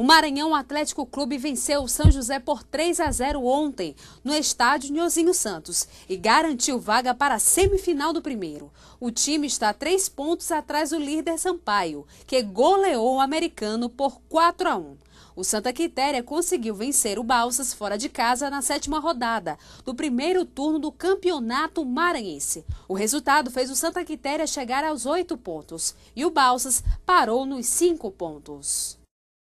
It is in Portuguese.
O Maranhão Atlético Clube venceu o São José por 3 a 0 ontem no estádio Niozinho Santos e garantiu vaga para a semifinal do primeiro. O time está três pontos atrás do líder Sampaio, que goleou o americano por 4 a 1. O Santa Quitéria conseguiu vencer o Balsas fora de casa na sétima rodada do primeiro turno do Campeonato Maranhense. O resultado fez o Santa Quitéria chegar aos oito pontos e o Balsas parou nos cinco pontos.